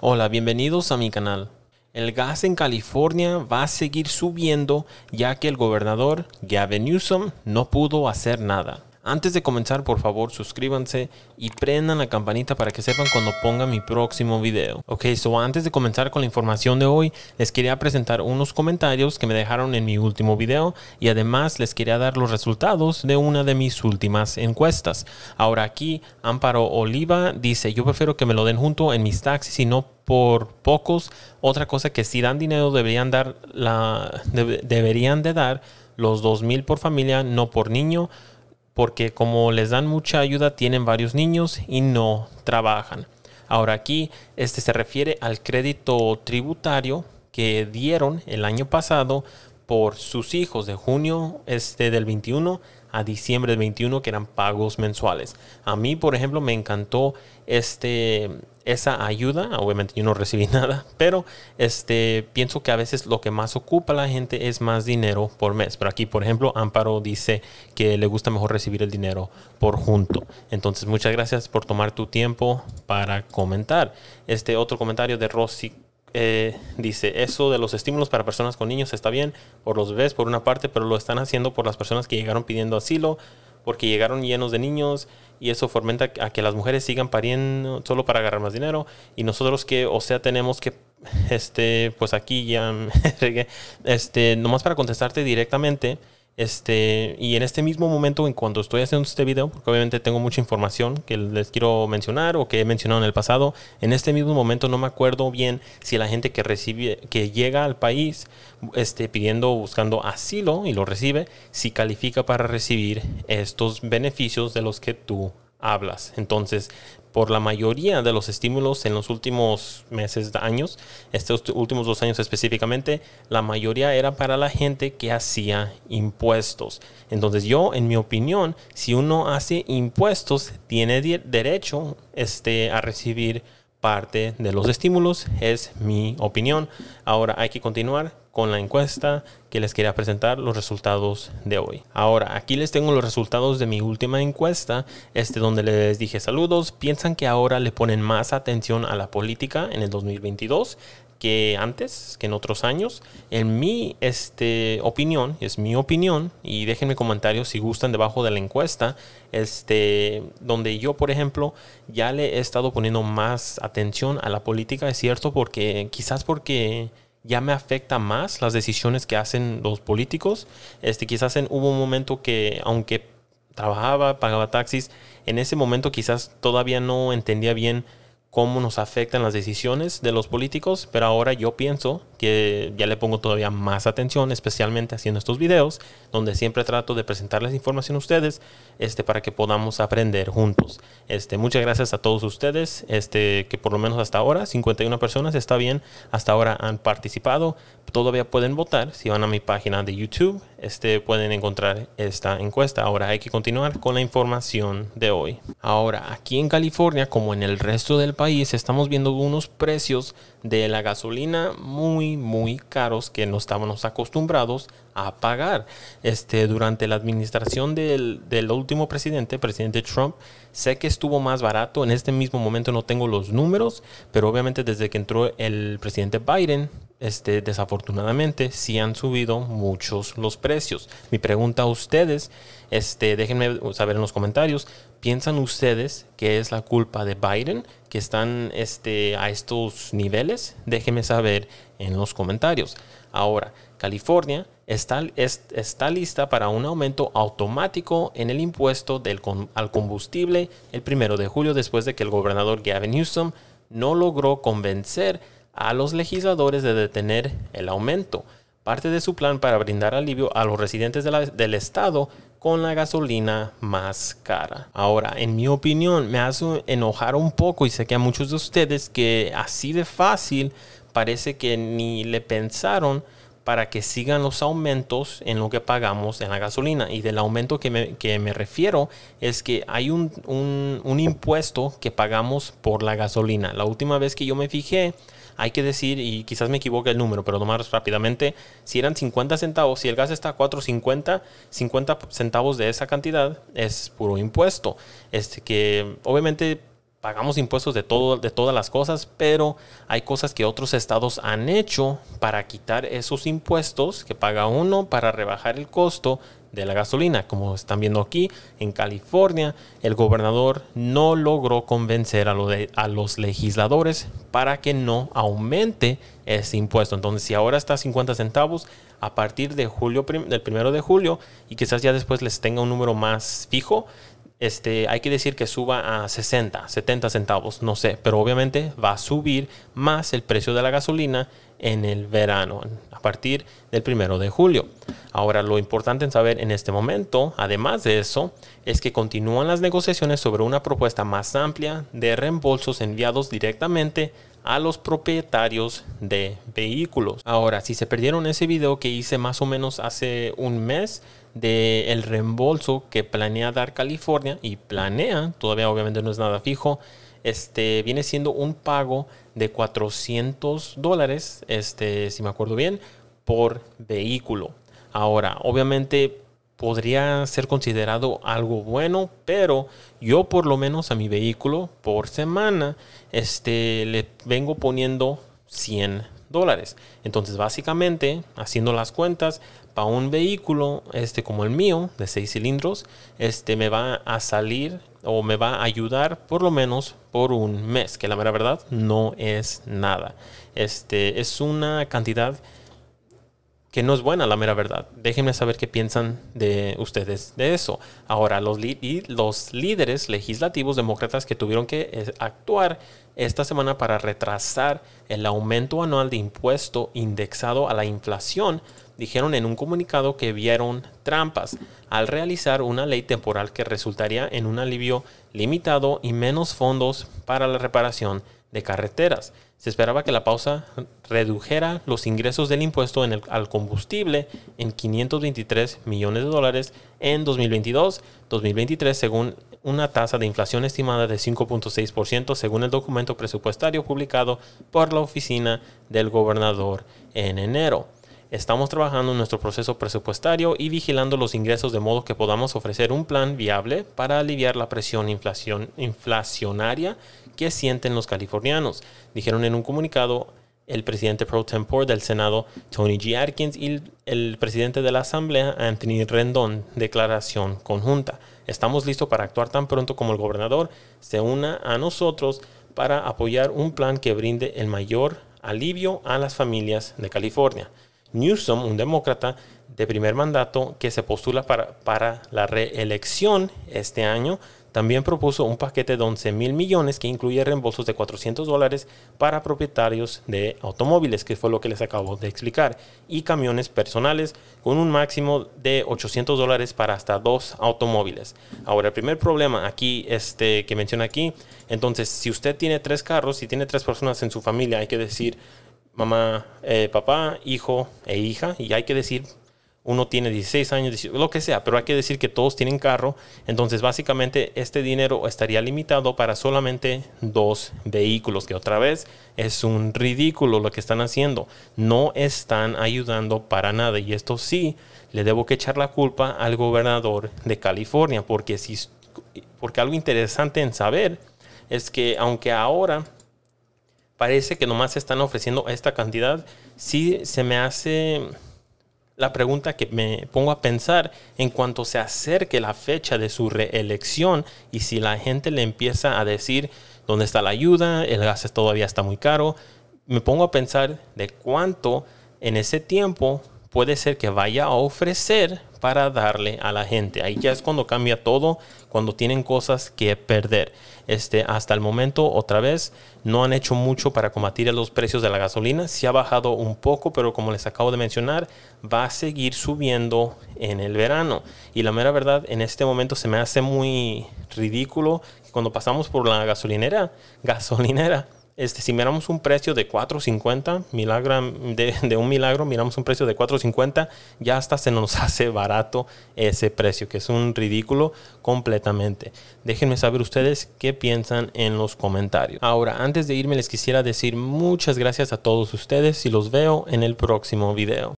Hola, bienvenidos a mi canal. El gas en California va a seguir subiendo ya que el gobernador Gavin Newsom no pudo hacer nada. Antes de comenzar, por favor, suscríbanse y prendan la campanita para que sepan cuando ponga mi próximo video. Ok, so antes de comenzar con la información de hoy, les quería presentar unos comentarios que me dejaron en mi último video y además les quería dar los resultados de una de mis últimas encuestas. Ahora aquí, Amparo Oliva dice, yo prefiero que me lo den junto en mis taxis y no por pocos. Otra cosa que si dan dinero deberían dar la deberían de dar los 2000 por familia, no por niño porque como les dan mucha ayuda tienen varios niños y no trabajan. Ahora aquí este se refiere al crédito tributario que dieron el año pasado por sus hijos de junio este del 21 a diciembre del 21, que eran pagos mensuales. A mí, por ejemplo, me encantó este, esa ayuda. Obviamente yo no recibí nada, pero este, pienso que a veces lo que más ocupa a la gente es más dinero por mes. Pero aquí, por ejemplo, Amparo dice que le gusta mejor recibir el dinero por junto. Entonces, muchas gracias por tomar tu tiempo para comentar. Este otro comentario de Rosy eh, dice, eso de los estímulos para personas con niños está bien, por los ves por una parte, pero lo están haciendo por las personas que llegaron pidiendo asilo, porque llegaron llenos de niños y eso fomenta a que las mujeres sigan pariendo solo para agarrar más dinero y nosotros que, o sea, tenemos que, este, pues aquí ya, este, nomás para contestarte directamente, este, y en este mismo momento, en cuanto estoy haciendo este video, porque obviamente tengo mucha información que les quiero mencionar o que he mencionado en el pasado, en este mismo momento no me acuerdo bien si la gente que recibe, que llega al país este, pidiendo, buscando asilo y lo recibe, si califica para recibir estos beneficios de los que tú hablas. Entonces, por la mayoría de los estímulos en los últimos meses, años, estos últimos dos años específicamente, la mayoría era para la gente que hacía impuestos. Entonces yo, en mi opinión, si uno hace impuestos, tiene derecho este, a recibir parte de los estímulos, es mi opinión. Ahora hay que continuar con la encuesta que les quería presentar los resultados de hoy. Ahora, aquí les tengo los resultados de mi última encuesta, este donde les dije saludos, piensan que ahora le ponen más atención a la política en el 2022 que antes, que en otros años. En mi este, opinión, es mi opinión, y déjenme comentarios si gustan debajo de la encuesta, este, donde yo, por ejemplo, ya le he estado poniendo más atención a la política, es cierto, porque quizás porque ya me afecta más las decisiones que hacen los políticos. Este, quizás en, hubo un momento que, aunque trabajaba, pagaba taxis, en ese momento quizás todavía no entendía bien cómo nos afectan las decisiones de los políticos, pero ahora yo pienso que ya le pongo todavía más atención, especialmente haciendo estos videos, donde siempre trato de presentarles información a ustedes este, para que podamos aprender juntos. Este, muchas gracias a todos ustedes, este, que por lo menos hasta ahora, 51 personas, está bien, hasta ahora han participado, todavía pueden votar si van a mi página de YouTube, este, pueden encontrar esta encuesta. Ahora hay que continuar con la información de hoy. Ahora, aquí en California, como en el resto del país, estamos viendo unos precios de la gasolina muy, muy caros que no estábamos acostumbrados a pagar. Este, durante la administración del, último presidente, presidente Trump, sé que estuvo más barato. En este mismo momento no tengo los números, pero obviamente desde que entró el presidente Biden, este, desafortunadamente, sí han subido muchos los precios precios. Mi pregunta a ustedes, este, déjenme saber en los comentarios, ¿piensan ustedes que es la culpa de Biden que están este, a estos niveles? Déjenme saber en los comentarios. Ahora, California está, está lista para un aumento automático en el impuesto al combustible el primero de julio después de que el gobernador Gavin Newsom no logró convencer a los legisladores de detener el aumento parte de su plan para brindar alivio a los residentes del estado con la gasolina más cara. Ahora, en mi opinión, me hace enojar un poco y sé que a muchos de ustedes que así de fácil parece que ni le pensaron para que sigan los aumentos en lo que pagamos en la gasolina. Y del aumento que me, refiero es que hay un, un, impuesto que pagamos por la gasolina. La última vez que yo me fijé, hay que decir, y quizás me equivoque el número, pero nomás rápidamente, si eran 50 centavos, si el gas está a 4.50, 50 centavos de esa cantidad es puro impuesto. Este que obviamente pagamos impuestos de, todo, de todas las cosas, pero hay cosas que otros estados han hecho para quitar esos impuestos que paga uno para rebajar el costo de la gasolina. Como están viendo aquí, en California, el gobernador no logró convencer a, a los legisladores para que no aumente ese impuesto. Entonces, si ahora está a 50 centavos, a partir de julio, del primero de julio, y quizás ya después les tenga un número más fijo, este, hay que decir que suba a 60, 70 centavos, no sé, pero obviamente va a subir más el precio de la gasolina en el verano, a partir del primero de julio. Ahora, lo importante en saber en este momento, además de eso, es que continúan las negociaciones sobre una propuesta más amplia de reembolsos enviados directamente a los propietarios de vehículos. Ahora, si se perdieron ese video que hice más o menos hace un mes, del el reembolso que planea dar California y planea, todavía obviamente no es nada fijo, este, viene siendo un pago de 400 dólares, este, si me acuerdo bien, por vehículo. Ahora, obviamente podría ser considerado algo bueno, pero yo por lo menos a mi vehículo por semana este, le vengo poniendo 100 dólares. Entonces, básicamente, haciendo las cuentas, para un vehículo este, como el mío, de seis cilindros, este, me va a salir o me va a ayudar por lo menos por un mes, que la mera verdad no es nada. Este, es una cantidad que no es buena la mera verdad. Déjenme saber qué piensan de ustedes de eso. Ahora, los, los líderes legislativos demócratas que tuvieron que eh, actuar esta semana para retrasar el aumento anual de impuesto indexado a la inflación, dijeron en un comunicado que vieron trampas al realizar una ley temporal que resultaría en un alivio limitado y menos fondos para la reparación de carreteras. Se esperaba que la pausa redujera los ingresos del impuesto al combustible en 523 millones de dólares en 2022-2023, según una tasa de inflación estimada de 5.6% según el documento presupuestario publicado por la oficina del gobernador en enero. Estamos trabajando en nuestro proceso presupuestario y vigilando los ingresos de modo que podamos ofrecer un plan viable para aliviar la presión inflacionaria que sienten los californianos, dijeron en un comunicado el presidente pro tempore del Senado Tony G. Atkins y el presidente de la Asamblea Anthony Rendón, declaración conjunta. Estamos listos para actuar tan pronto como el gobernador se una a nosotros para apoyar un plan que brinde el mayor alivio a las familias de California. Newsom, un demócrata de primer mandato que se postula para, para la reelección este año, también propuso un paquete de 11 mil millones que incluye reembolsos de 400 dólares para propietarios de automóviles, que fue lo que les acabo de explicar, y camiones personales con un máximo de 800 dólares para hasta dos automóviles. Ahora, el primer problema aquí, este que menciona aquí, entonces, si usted tiene tres carros, si tiene tres personas en su familia, hay que decir mamá, eh, papá, hijo e hija, y hay que decir uno tiene 16 años, lo que sea, pero hay que decir que todos tienen carro, entonces básicamente este dinero estaría limitado para solamente dos vehículos, que otra vez es un ridículo lo que están haciendo, no están ayudando para nada y esto sí le debo que echar la culpa al gobernador de California, porque, si, porque algo interesante en saber es que aunque ahora parece que nomás están ofreciendo esta cantidad, sí se me hace la pregunta que me pongo a pensar en cuanto se acerque la fecha de su reelección y si la gente le empieza a decir dónde está la ayuda, el gas todavía está muy caro, me pongo a pensar de cuánto en ese tiempo puede ser que vaya a ofrecer para darle a la gente. Ahí ya es cuando cambia todo, cuando tienen cosas que perder. Este, hasta el momento, otra vez, no han hecho mucho para combatir los precios de la gasolina. Se ha bajado un poco, pero como les acabo de mencionar, va a seguir subiendo en el verano. Y la mera verdad, en este momento se me hace muy ridículo cuando pasamos por la gasolinera, gasolinera, este, si miramos un precio de 4.50, de, de, un milagro, miramos un precio de 4.50, ya hasta se nos hace barato ese precio, que es un ridículo completamente. Déjenme saber ustedes qué piensan en los comentarios. Ahora, antes de irme, les quisiera decir muchas gracias a todos ustedes y los veo en el próximo video.